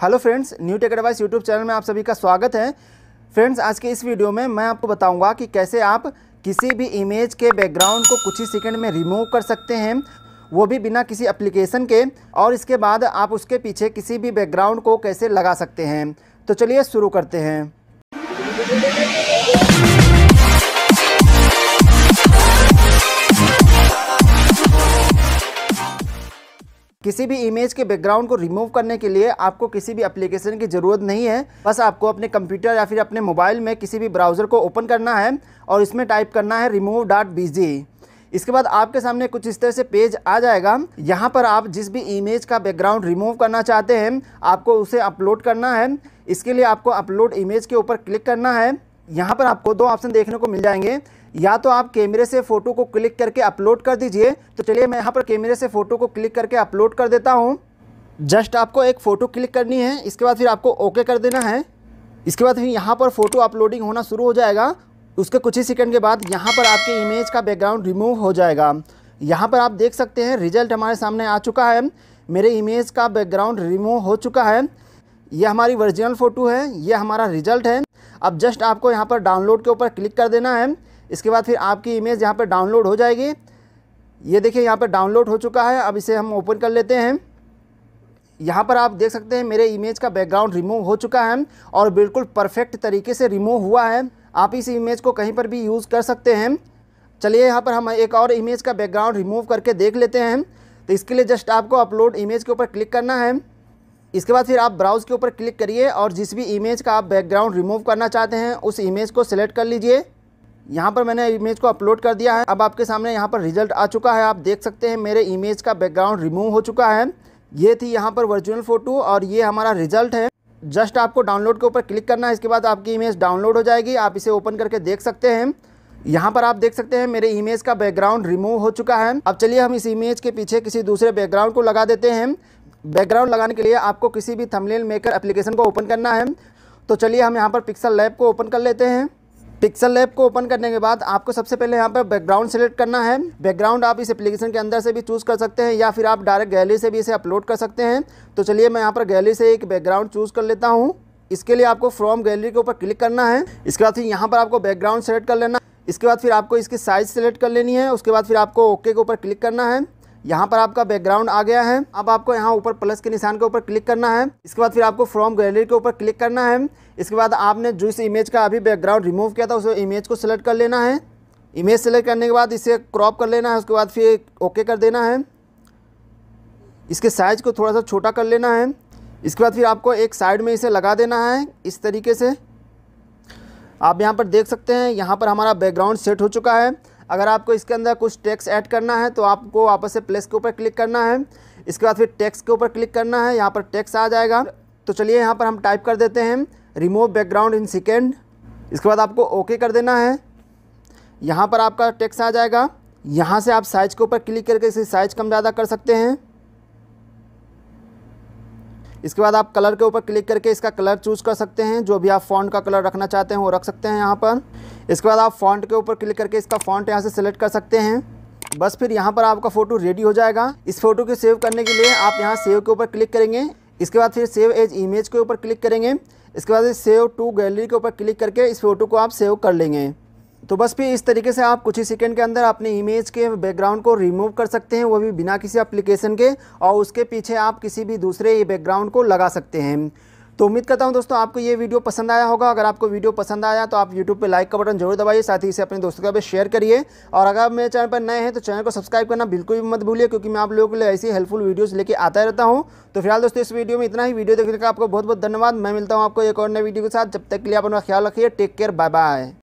hello friends new tech advice YouTube channel में आप सभी का स्वागत है फ्रेंड्स आज के इस वीडियो में मैं आपको बताऊंगा कि कैसे आप किसी भी इमेज के बैकग्राउंड को कुछ ही सेकंड में रिमूव कर सकते हैं वो भी बिना किसी एप्लीकेशन के और इसके बाद आप उसके पीछे किसी भी बैकग्राउंड को कैसे लगा सकते हैं तो चलिए शुरू करते हैं किसी भी इमेज के बैकग्राउंड को रिमूव करने के लिए आपको किसी भी एप्लीकेशन की ज़रूरत नहीं है बस आपको अपने कंप्यूटर या फिर अपने मोबाइल में किसी भी ब्राउज़र को ओपन करना है और इसमें टाइप करना है रिमूव डॉट बी इसके बाद आपके सामने कुछ इस तरह से पेज आ जाएगा यहाँ पर आप जिस भी इमेज का बैकग्राउंड रिमूव करना चाहते हैं आपको उसे अपलोड करना है इसके लिए आपको अपलोड इमेज के ऊपर क्लिक करना है यहाँ पर आपको दो ऑप्शन देखने को मिल जाएंगे या तो आप कैमरे से फ़ोटो को क्लिक करके अपलोड कर दीजिए तो चलिए मैं यहाँ पर कैमरे से फ़ोटो को क्लिक करके अपलोड कर देता हूँ जस्ट आपको एक फ़ोटो क्लिक करनी है इसके बाद फिर आपको ओके कर देना है इसके बाद फिर यहाँ पर फ़ोटो अपलोडिंग होना शुरू हो जाएगा उसके कुछ ही सेकंड के बाद यहाँ पर आपके इमेज का बैकग्राउंड रिमूव हो जाएगा यहाँ पर आप देख सकते हैं रिजल्ट हमारे सामने आ चुका है मेरे इमेज का बैकग्राउंड रिमूव हो चुका है यह हमारी ओरिजिनल फ़ोटो है यह हमारा रिजल्ट है अब जस्ट आपको यहाँ पर डाउनलोड के ऊपर क्लिक कर देना है इसके बाद फिर आपकी इमेज यहाँ पर डाउनलोड हो जाएगी ये देखिए यहाँ पर डाउनलोड हो चुका है अब इसे हम ओपन कर लेते हैं यहाँ पर आप देख सकते हैं मेरे इमेज का बैकग्राउंड रिमूव हो चुका है और बिल्कुल परफेक्ट तरीके से रिमूव हुआ है आप इस इमेज को कहीं पर भी यूज़ कर सकते हैं चलिए यहाँ पर हम एक और इमेज का बैकग्राउंड रिमूव करके देख लेते हैं तो इसके लिए जस्ट आपको अपलोड इमेज के ऊपर क्लिक करना है इसके बाद फिर आप ब्राउज़ के ऊपर क्लिक करिए और जिस भी इमेज का आप बैकग्राउंड रिमूव करना चाहते हैं उस इमेज को सिलेक्ट कर लीजिए यहाँ पर मैंने इमेज को अपलोड कर दिया है अब आपके सामने यहाँ पर रिजल्ट आ चुका है आप देख सकते हैं मेरे इमेज का बैकग्राउंड रिमूव हो चुका है ये थी यहाँ पर वर्जुनल फ़ोटो और ये हमारा रिजल्ट है जस्ट आपको डाउनलोड के ऊपर क्लिक करना है इसके बाद आपकी इमेज डाउनलोड हो जाएगी आप इसे ओपन करके देख सकते हैं यहाँ पर आप देख सकते हैं मेरे इमेज का बैकग्राउंड रिमूव हो चुका है अब चलिए हम इस इमेज के पीछे किसी दूसरे बैकग्राउंड को लगा देते हैं बैकग्राउंड लगाने के लिए आपको किसी भी थंबनेल मेकर एप्लीकेशन को ओपन करना है तो चलिए हम यहाँ पर पिक्सल लैब को ओपन कर लेते हैं पिक्सल ऐप को ओपन करने के बाद आपको सबसे पहले यहाँ पर बैकग्राउंड सेलेक्ट करना है बैकग्राउंड आप इस एप्लीकेशन के अंदर से भी चूज़ कर सकते हैं या फिर आप डायरेक्ट गैलरी से भी इसे अपलोड कर सकते हैं तो चलिए मैं यहाँ पर गैलरी से एक बैकग्राउंड चूज़ कर लेता हूँ इसके लिए आपको फ्रॉम गैलरी के ऊपर क्लिक करना है इसके बाद फिर यहाँ पर आपको बैकग्राउंड सेलेक्ट कर लेना इसके बाद फिर आपको इसकी साइज़ सेलेक्ट कर लेनी है उसके बाद फिर आपको ओके के ऊपर क्लिक करना है यहाँ पर आपका बैकग्राउंड आ गया है अब आपको यहाँ ऊपर प्लस के निशान के ऊपर क्लिक करना है इसके बाद फिर आपको फ्रॉम गैलरी के ऊपर क्लिक करना है इसके बाद आपने जिस इमेज का अभी बैकग्राउंड रिमूव किया था उस इमेज को सिलेक्ट कर लेना है इमेज सेलेक्ट करने के बाद इसे क्रॉप कर लेना है उसके बाद फिर ओके कर देना है इसके साइज़ को थोड़ा सा छोटा कर लेना है इसके बाद फिर आपको एक साइड में इसे लगा देना है इस तरीके से आप यहाँ पर देख सकते हैं यहाँ पर हमारा बैकग्राउंड सेट हो चुका है अगर आपको इसके अंदर कुछ टैक्स ऐड करना है तो आपको वापस से प्लेस के ऊपर क्लिक करना है इसके बाद फिर टैक्स के ऊपर क्लिक करना है यहाँ पर टैक्स आ जाएगा तो चलिए यहाँ पर हम टाइप कर देते हैं रिमूव बैकग्राउंड इन सेकेंड इसके बाद आपको ओके कर देना है यहाँ पर आपका टैक्स आ जाएगा यहाँ से आप साइज के ऊपर क्लिक करके इसे साइज कम ज़्यादा कर सकते हैं इसके बाद आप कलर के ऊपर क्लिक करके इसका कलर चूज़ कर सकते हैं जो भी आप फॉन्ट का कलर रखना चाहते हैं वो रख सकते हैं यहाँ पर इसके बाद आप फॉन्ट के ऊपर क्लिक करके इसका फॉन्ट यहाँ से सिलेक्ट कर सकते हैं बस फिर यहाँ पर आपका फ़ोटो रेडी हो जाएगा इस फोटो को सेव करने के लिए आप यहाँ सेव के ऊपर क्लिक करेंगे इसके बाद फिर सेव एज इमेज के ऊपर क्लिक करेंगे इसके बाद सेव टू गैलरी के ऊपर क्लिक करके इस फोटो को आप सेव कर लेंगे तो बस फिर इस तरीके से आप कुछ ही सेकंड के अंदर अपने इमेज के बैकग्राउंड को रिमूव कर सकते हैं वो भी बिना किसी एप्लीकेशन के और उसके पीछे आप किसी भी दूसरे बैकग्राउंड को लगा सकते हैं तो उम्मीद करता हूं दोस्तों आपको ये वीडियो पसंद आया होगा अगर आपको वीडियो पसंद आया तो आप यूट्यूब पे लाइक का बटन जरूर दबाइए साथ ही इसे अपने दोस्तों के साथ शेयर करिए और अगर आप मेरे चैनल पर नए हैं तो चैनल को सब्सक्राइब करना बिल्कुल भी मत भूलिए क्योंकि मैं आप लोगों के लिए ऐसी हेल्पफुल वीडियोज़ लेकर आता रहता हूँ तो फिलहाल दोस्तों इस वीडियो में इतना ही वीडियो देखने का आपको बहुत बहुत धन्यवाद मैं मिलता हूँ आपको एक और नए वीडियो के साथ जब तक के लिए अपना ख्याल रखिए टेक केयर बाय बाय